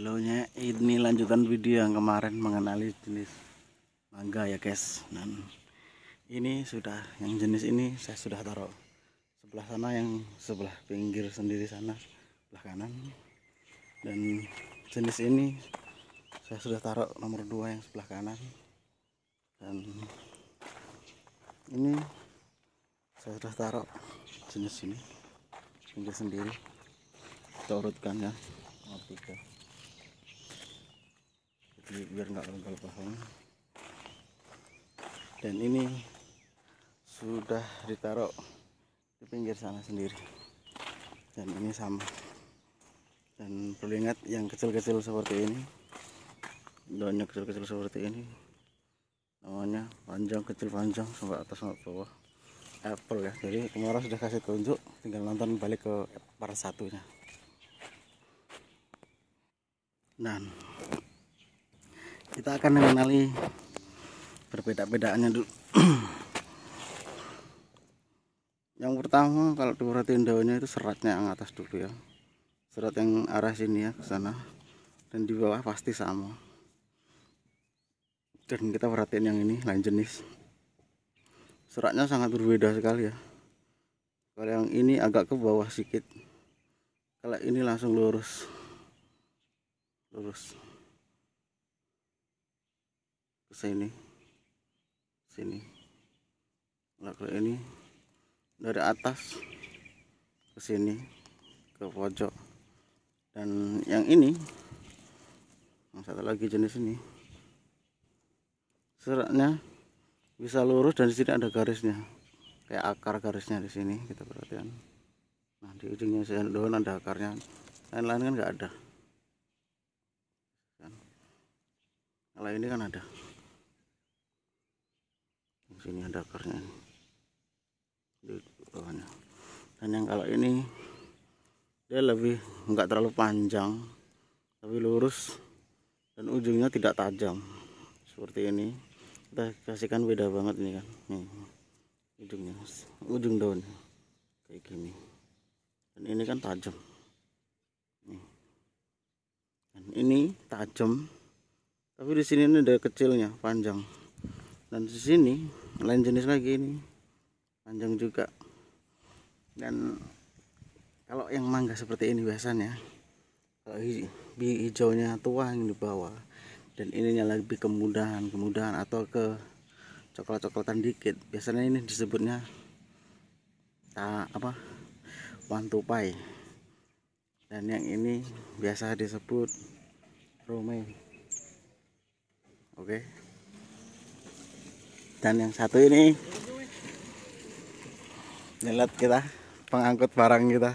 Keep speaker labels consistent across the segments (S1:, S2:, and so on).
S1: Halo ya, ini lanjutan video yang kemarin mengenali jenis mangga ya guys. Dan ini sudah yang jenis ini saya sudah taruh sebelah sana yang sebelah pinggir sendiri sana sebelah kanan. Dan jenis ini saya sudah taruh nomor 2 yang sebelah kanan. Dan ini saya sudah taruh jenis ini pinggir sendiri. Kita urutkan ya. Nomor 3 biar nggak lengkal pohon dan ini sudah ditaruh di pinggir sana sendiri dan ini sama dan perlu ingat yang kecil-kecil seperti ini daunnya kecil-kecil seperti ini namanya panjang kecil panjang sampai atas sampai bawah apple ya jadi kemarin sudah kasih tunjuk tinggal nonton balik ke part satunya nah kita akan mengenali perbeda-bedaannya dulu yang pertama kalau diperhatiin daunnya itu seratnya yang atas dulu ya serat yang arah sini ya ke sana dan di bawah pasti sama dan kita perhatiin yang ini lain jenis seratnya sangat berbeda sekali ya kalau yang ini agak ke bawah sedikit kalau ini langsung lurus lurus ke sini sini lalu ini dari atas ke sini ke pojok dan yang ini yang satu lagi jenis ini seratnya bisa lurus dan di sini ada garisnya kayak akar garisnya di sini kita gitu perhatikan nah di ujungnya saya daun ada akarnya lain-lain kan nggak ada kan? kalau ini kan ada sini ada akarnya ini. di bawahnya dan yang kalau ini dia lebih enggak terlalu panjang tapi lurus dan ujungnya tidak tajam seperti ini kita kasihkan beda banget ini kan nih ujungnya ujung daun kayak gini dan ini kan tajam nih. dan ini tajam tapi di sini ini ada kecilnya panjang dan di sini lain jenis lagi ini panjang juga dan kalau yang mangga seperti ini biasanya kalau hijaunya tua yang di bawah dan ininya lebih kemudahan kemudahan atau ke coklat coklatan dikit biasanya ini disebutnya ta, apa wantupai dan yang ini biasa disebut romai oke okay dan yang satu ini nyelat kita pengangkut barang kita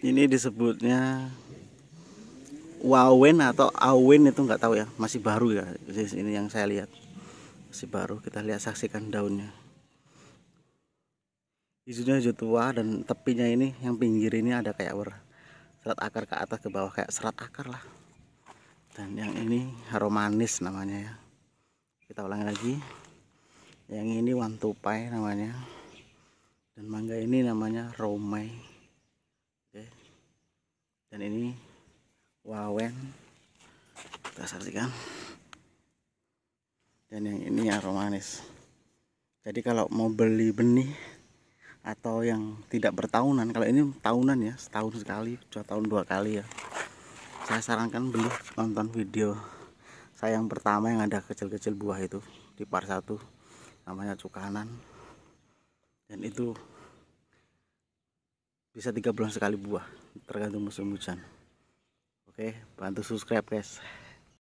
S1: ini disebutnya wawen atau awen itu nggak tahu ya masih baru ya ini yang saya lihat masih baru kita lihat saksikan daunnya isunya hijau tua dan tepinya ini yang pinggir ini ada kayak ber serat akar ke atas ke bawah kayak serat akar lah dan yang ini harum manis namanya ya kita ulangi lagi yang ini wantupai namanya dan mangga ini namanya romai oke dan ini wawen kita saksikan dan yang ini aromanis jadi kalau mau beli benih atau yang tidak bertahunan kalau ini tahunan ya setahun sekali dua tahun dua kali ya saya sarankan beli nonton video saya yang pertama yang ada kecil-kecil buah itu di par satu namanya cukanan dan itu bisa tiga bulan sekali buah tergantung musim hujan oke bantu subscribe guys